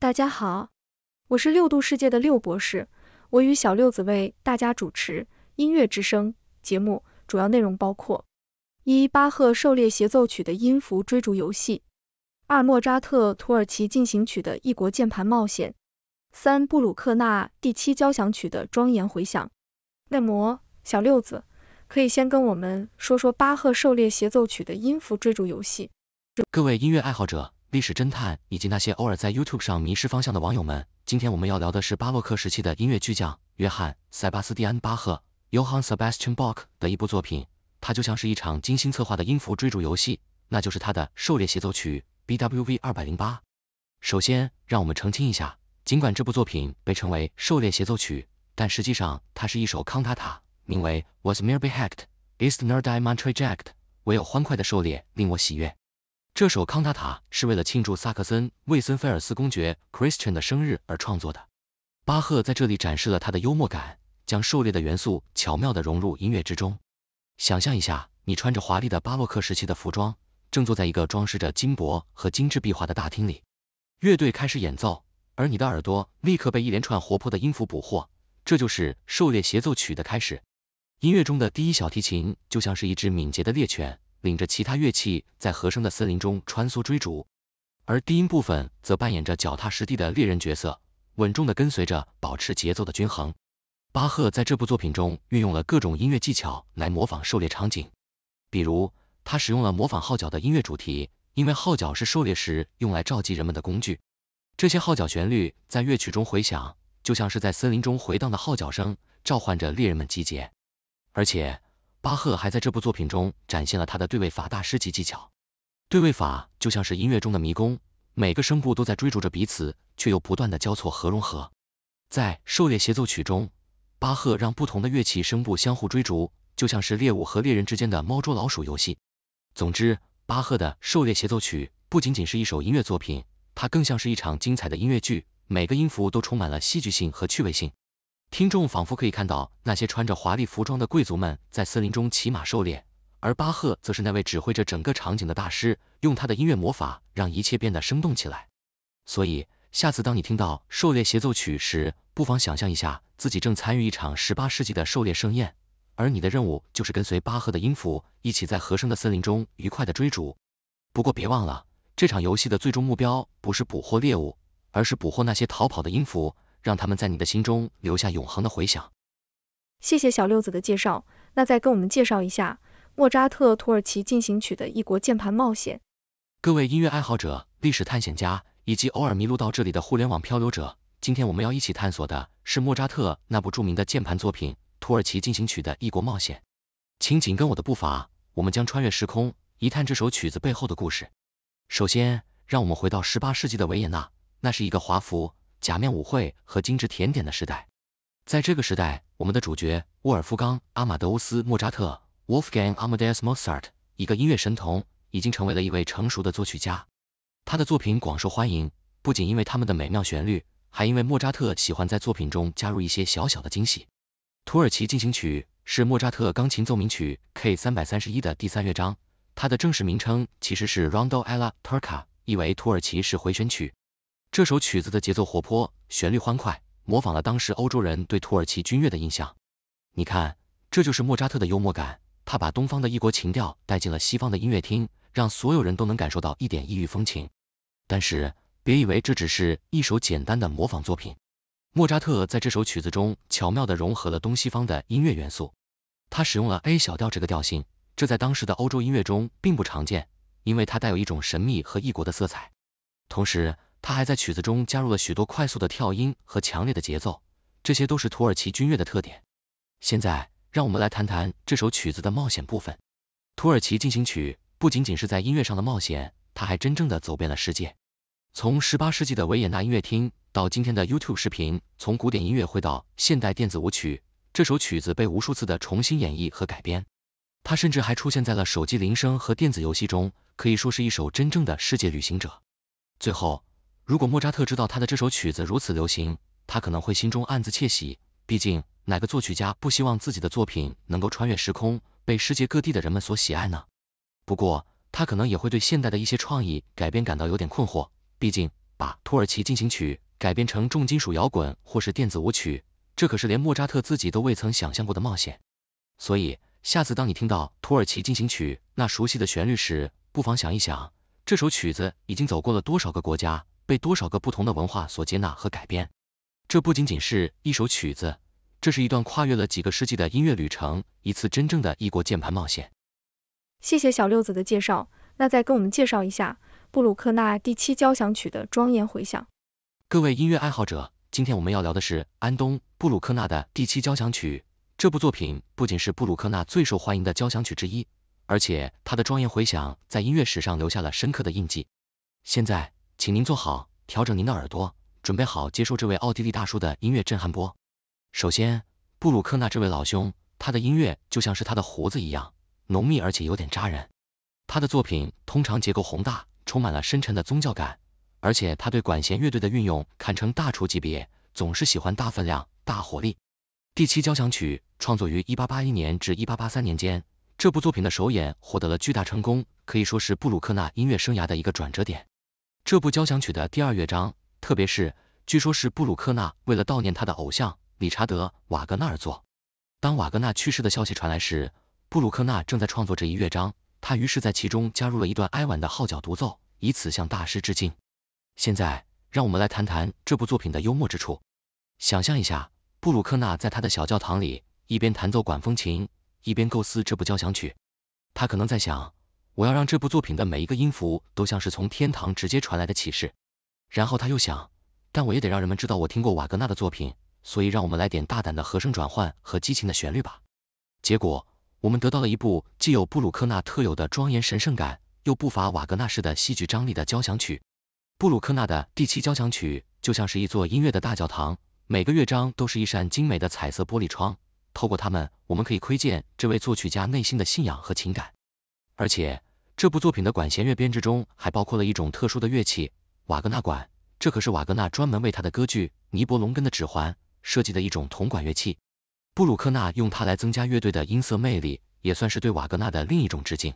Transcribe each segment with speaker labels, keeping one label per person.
Speaker 1: 大家好，我是六度世界的六博士，我与小六子为大家主持音乐之声节目，主要内容包括：一、巴赫狩猎协奏曲的音符追逐游戏；二、莫扎特土耳其进行曲的异国键盘冒险；三、布鲁克纳第七交响曲的庄严回响。那么，小六子可以先跟我们说说巴赫狩猎协奏曲的音符追逐游戏。
Speaker 2: 各位音乐爱好者。历史侦探以及那些偶尔在 YouTube 上迷失方向的网友们，今天我们要聊的是巴洛克时期的音乐巨匠约翰·塞巴斯蒂安·巴赫 （Johann Sebastian Bach） 的一部作品，它就像是一场精心策划的音符追逐游戏，那就是他的《狩猎协奏曲》BWV 208。首先，让我们澄清一下，尽管这部作品被称为《狩猎协奏曲》，但实际上它是一首康塔塔，名为 Was mir b e h a e t ist n e r die m a n t r a j e c t 唯有欢快的狩猎令我喜悦。这首康塔塔是为了庆祝萨克森魏森菲尔斯公爵 Christian 的生日而创作的。巴赫在这里展示了他的幽默感，将狩猎的元素巧妙的融入音乐之中。想象一下，你穿着华丽的巴洛克时期的服装，正坐在一个装饰着金箔和精致壁画的大厅里，乐队开始演奏，而你的耳朵立刻被一连串活泼的音符捕获，这就是狩猎协奏曲的开始。音乐中的第一小提琴就像是一只敏捷的猎犬。领着其他乐器在和声的森林中穿梭追逐，而低音部分则扮演着脚踏实地的猎人角色，稳重的跟随着，保持节奏的均衡。巴赫在这部作品中运用了各种音乐技巧来模仿狩猎场景，比如他使用了模仿号角的音乐主题，因为号角是狩猎时用来召集人们的工具。这些号角旋律在乐曲中回响，就像是在森林中回荡的号角声，召唤着猎人们集结。而且巴赫还在这部作品中展现了他的对位法大师级技巧。对位法就像是音乐中的迷宫，每个声部都在追逐着彼此，却又不断的交错和融合。在狩猎协奏曲中，巴赫让不同的乐器声部相互追逐，就像是猎物和猎人之间的猫捉老鼠游戏。总之，巴赫的狩猎协奏曲不仅仅是一首音乐作品，它更像是一场精彩的音乐剧，每个音符都充满了戏剧性和趣味性。听众仿佛可以看到那些穿着华丽服装的贵族们在森林中骑马狩猎，而巴赫则是那位指挥着整个场景的大师，用他的音乐魔法让一切变得生动起来。所以，下次当你听到《狩猎协奏曲》时，不妨想象一下自己正参与一场十八世纪的狩猎盛宴，而你的任务就是跟随巴赫的音符，一起在和声的森林中愉快的追逐。不过别忘了，这场游戏的最终目标不是捕获猎物，而是捕获那些逃跑的音符。让他们在你的心中留下永恒的回响。
Speaker 1: 谢谢小六子的介绍，那再跟我们介绍一下莫扎特《土耳其进行曲》的异国键盘冒险。
Speaker 2: 各位音乐爱好者、历史探险家以及偶尔迷路到这里的互联网漂流者，今天我们要一起探索的是莫扎特那部著名的键盘作品《土耳其进行曲》的异国冒险。请紧跟我的步伐，我们将穿越时空，一探这首曲子背后的故事。首先，让我们回到十八世纪的维也纳，那是一个华服。假面舞会和精致甜点的时代，在这个时代，我们的主角沃尔夫冈·阿马德乌斯·莫扎特 （Wolfgang Amadeus Mozart），一个音乐神童，已经成为了一位成熟的作曲家。他的作品广受欢迎，不仅因为他们的美妙旋律，还因为莫扎特喜欢在作品中加入一些小小的惊喜。土耳其进行曲是莫扎特钢琴奏鸣曲 K.331 的第三乐章，它的正式名称其实是 Rondo alla Turca，意为土耳其式回旋曲。这首曲子的节奏活泼，旋律欢快，模仿了当时欧洲人对土耳其军乐的印象。你看，这就是莫扎特的幽默感，他把东方的异国情调带进了西方的音乐厅，让所有人都能感受到一点异域风情。但是，别以为这只是一首简单的模仿作品，莫扎特在这首曲子中巧妙的融合了东西方的音乐元素。他使用了 A 小调这个调性，这在当时的欧洲音乐中并不常见，因为它带有一种神秘和异国的色彩。同时，他还在曲子中加入了许多快速的跳音和强烈的节奏，这些都是土耳其军乐的特点。现在，让我们来谈谈这首曲子的冒险部分。土耳其进行曲不仅仅是在音乐上的冒险，它还真正的走遍了世界。从十八世纪的维也纳音乐厅到今天的 YouTube 视频，从古典音乐会到现代电子舞曲，这首曲子被无数次的重新演绎和改编。它甚至还出现在了手机铃声和电子游戏中，可以说是一首真正的世界旅行者。最后。如果莫扎特知道他的这首曲子如此流行，他可能会心中暗自窃喜。毕竟，哪个作曲家不希望自己的作品能够穿越时空，被世界各地的人们所喜爱呢？不过，他可能也会对现代的一些创意改编感到有点困惑。毕竟，把土耳其进行曲改编成重金属摇滚或是电子舞曲，这可是连莫扎特自己都未曾想象过的冒险。所以，下次当你听到土耳其进行曲那熟悉的旋律时，不妨想一想，这首曲子已经走过了多少个国家。被多少个不同的文化所接纳和改编？这不仅仅是一首曲子，这是一段跨越了几个世纪的音乐旅程，一次真正的异国键盘冒险。
Speaker 1: 谢谢小六子的介绍，那再跟我们介绍一下布鲁克纳第七交响曲的庄严回响。
Speaker 2: 各位音乐爱好者，今天我们要聊的是安东·布鲁克纳的第七交响曲。这部作品不仅是布鲁克纳最受欢迎的交响曲之一，而且他的庄严回响在音乐史上留下了深刻的印记。现在。请您坐好，调整您的耳朵，准备好接受这位奥地利大叔的音乐震撼波。首先，布鲁克纳这位老兄，他的音乐就像是他的胡子一样，浓密而且有点扎人。他的作品通常结构宏大，充满了深沉的宗教感，而且他对管弦乐队的运用堪称大厨级别，总是喜欢大分量、大火力。第七交响曲创作于一八八一年至一八八三年间，这部作品的首演获得了巨大成功，可以说是布鲁克纳音乐生涯的一个转折点。这部交响曲的第二乐章，特别是据说是布鲁克纳为了悼念他的偶像理查德·瓦格纳而作。当瓦格纳去世的消息传来时，布鲁克纳正在创作这一乐章，他于是在其中加入了一段哀婉的号角独奏，以此向大师致敬。现在，让我们来谈谈这部作品的幽默之处。想象一下，布鲁克纳在他的小教堂里一边弹奏管风琴，一边构思这部交响曲，他可能在想。我要让这部作品的每一个音符都像是从天堂直接传来的启示。然后他又想，但我也得让人们知道我听过瓦格纳的作品，所以让我们来点大胆的和声转换和激情的旋律吧。结果，我们得到了一部既有布鲁克纳特有的庄严神圣感，又不乏瓦格纳式的戏剧张力的交响曲。布鲁克纳的第七交响曲就像是一座音乐的大教堂，每个乐章都是一扇精美的彩色玻璃窗，透过它们，我们可以窥见这位作曲家内心的信仰和情感，而且。这部作品的管弦乐编制中还包括了一种特殊的乐器——瓦格纳管，这可是瓦格纳专门为他的歌剧《尼伯龙根的指环》设计的一种铜管乐器。布鲁克纳用它来增加乐队的音色魅力，也算是对瓦格纳的另一种致敬。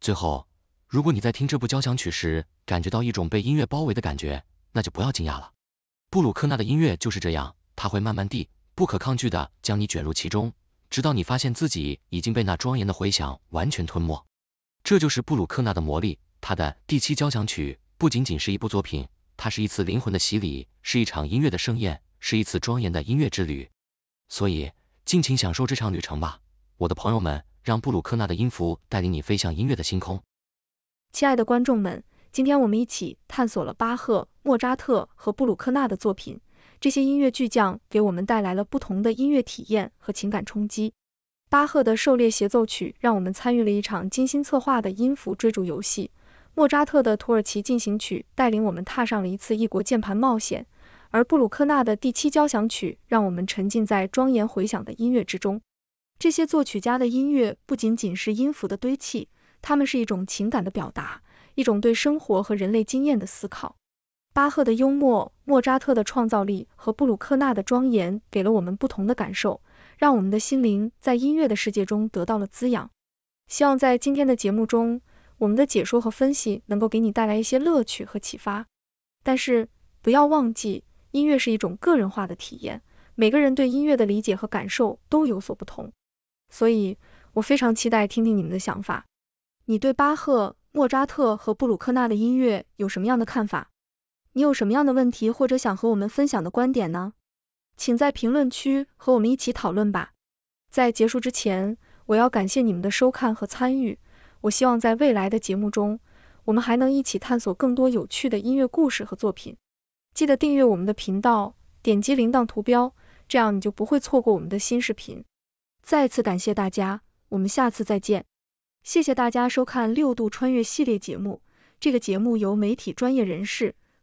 Speaker 2: 最后，如果你在听这部交响曲时感觉到一种被音乐包围的感觉，那就不要惊讶了。布鲁克纳的音乐就是这样，他会慢慢地、不可抗拒的将你卷入其中，直到你发现自己已经被那庄严的回响完全吞没。这就是布鲁克纳的魔力，他的第七交响曲不仅仅是一部作品，它是一次灵魂的洗礼，是一场音乐的盛宴，是一次庄严的音乐之旅。所以，尽情享受这场旅程吧，我的朋友们，让布鲁克纳的音符带领你飞向音乐的星空。
Speaker 1: 亲爱的观众们，今天我们一起探索了巴赫、莫扎特和布鲁克纳的作品，这些音乐巨匠给我们带来了不同的音乐体验和情感冲击。巴赫的《狩猎协奏曲》让我们参与了一场精心策划的音符追逐游戏，莫扎特的《土耳其进行曲》带领我们踏上了一次异国键盘冒险，而布鲁克纳的《第七交响曲》让我们沉浸在庄严回响的音乐之中。这些作曲家的音乐不仅仅是音符的堆砌，它们是一种情感的表达，一种对生活和人类经验的思考。巴赫的幽默、莫扎特的创造力和布鲁克纳的庄严，给了我们不同的感受。让我们的心灵在音乐的世界中得到了滋养。希望在今天的节目中，我们的解说和分析能够给你带来一些乐趣和启发。但是不要忘记，音乐是一种个人化的体验，每个人对音乐的理解和感受都有所不同。所以，我非常期待听听你们的想法。你对巴赫、莫扎特和布鲁克纳的音乐有什么样的看法？你有什么样的问题或者想和我们分享的观点呢？请在评论区和我们一起讨论吧。在结束之前，我要感谢你们的收看和参与。我希望在未来的节目中，我们还能一起探索更多有趣的音乐故事和作品。记得订阅我们的频道，点击铃铛图标，这样你就不会错过我们的新视频。再次感谢大家，我们下次再见。谢谢大家收看六度穿越系列节目。这个节目由媒体专业人士。